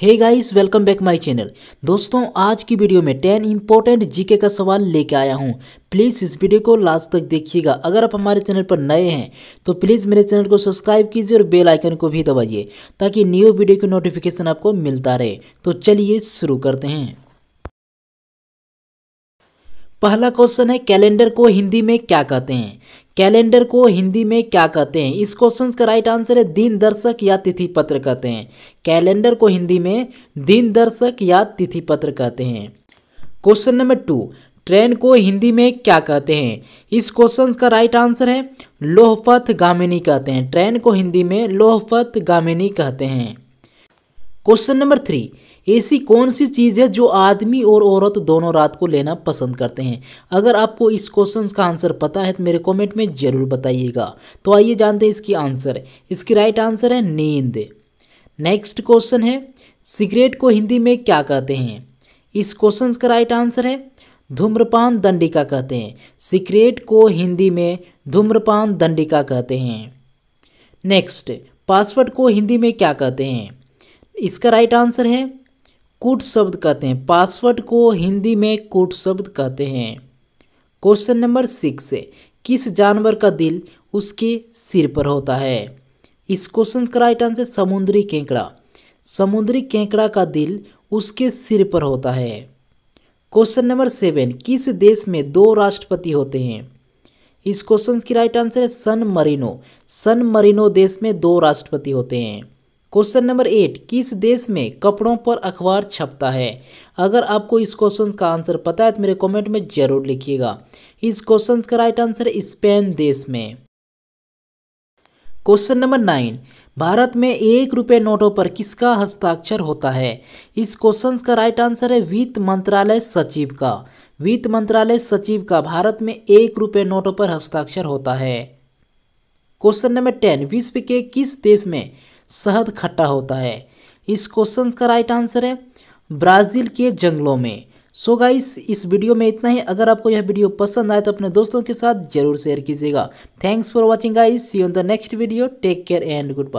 hey guys welcome back my channel दोस्तों आज की वीडियो में 10 इंपॉर्टेंट जीके का सवाल लेके आया हूँ प्लीज़ इस वीडियो को लास्ट तक देखिएगा अगर आप हमारे चैनल पर नए हैं तो प्लीज़ मेरे चैनल को सब्सक्राइब कीजिए और बेल आइकन को भी दबाइए ताकि न्यू वीडियो की नोटिफिकेशन आपको मिलता रहे तो चलिए शुरू करते हैं पहला क्वेश्चन है कैलेंडर को हिंदी में क्या कहते हैं कैलेंडर को हिंदी में क्या कहते हैं इस क्वेश्चन का राइट आंसर है दिन दर्शक या तिथि पत्र कहते हैं कैलेंडर को हिंदी में दिन दर्शक या तिथि पत्र कहते हैं क्वेश्चन नंबर टू ट्रेन को हिंदी में क्या कहते हैं इस क्वेश्चन का राइट आंसर है लोहपथ गामिनी कहते हैं ट्रेन को हिंदी में लोहपथ गामिनी कहते हैं क्वेश्चन नंबर थ्री ऐसी कौन सी चीज़ है जो आदमी और औरत दोनों रात को लेना पसंद करते हैं अगर आपको इस क्वेश्चन का आंसर पता है तो मेरे कमेंट में ज़रूर बताइएगा तो आइए जानते हैं इसकी आंसर इसकी राइट आंसर है नींद नेक्स्ट क्वेश्चन है सिगरेट को हिंदी में क्या कहते हैं इस क्वेश्चन का राइट आंसर है धूम्रपान दंडिका कहते हैं सिगरेट को हिंदी में धूम्रपान दंडिका कहते हैं नेक्स्ट पासवर्ड को हिंदी में क्या कहते हैं इसका राइट आंसर है कूट शब्द कहते हैं पासवर्ड को हिंदी में कूट शब्द कहते हैं क्वेश्चन नंबर सिक्स किस जानवर का दिल उसके सिर पर होता है इस क्वेश्चन का राइट आंसर समुद्री केंकड़ा समुद्री केंकड़ा का दिल उसके सिर पर होता है क्वेश्चन नंबर सेवन किस देश में दो राष्ट्रपति होते हैं इस क्वेश्चन की राइट आंसर है सन मरीनो सन मरीनो देश में दो राष्ट्रपति होते हैं क्वेश्चन नंबर एट किस देश में कपड़ों पर अखबार छपता है अगर आपको इस क्वेश्चन का आंसर पता है तो मेरे कमेंट में ज़रूर लिखिएगा इस क्वेश्चन का राइट आंसर स्पेन देश में क्वेश्चन नंबर नाइन भारत में एक रुपये नोटों पर किसका हस्ताक्षर होता है इस क्वेश्चन का राइट आंसर है वित्त मंत्रालय सचिव का वित्त मंत्रालय सचिव का भारत में एक रुपये नोटों पर हस्ताक्षर होता है क्वेश्चन नंबर टेन विश्व के किस देश में शहद खट्टा होता है इस क्वेश्चन का राइट आंसर है ब्राज़ील के जंगलों में सो so गाइस इस वीडियो में इतना ही अगर आपको यह वीडियो पसंद आए तो अपने दोस्तों के साथ जरूर शेयर कीजिएगा thanks for watching guys see on the next video take care and good bye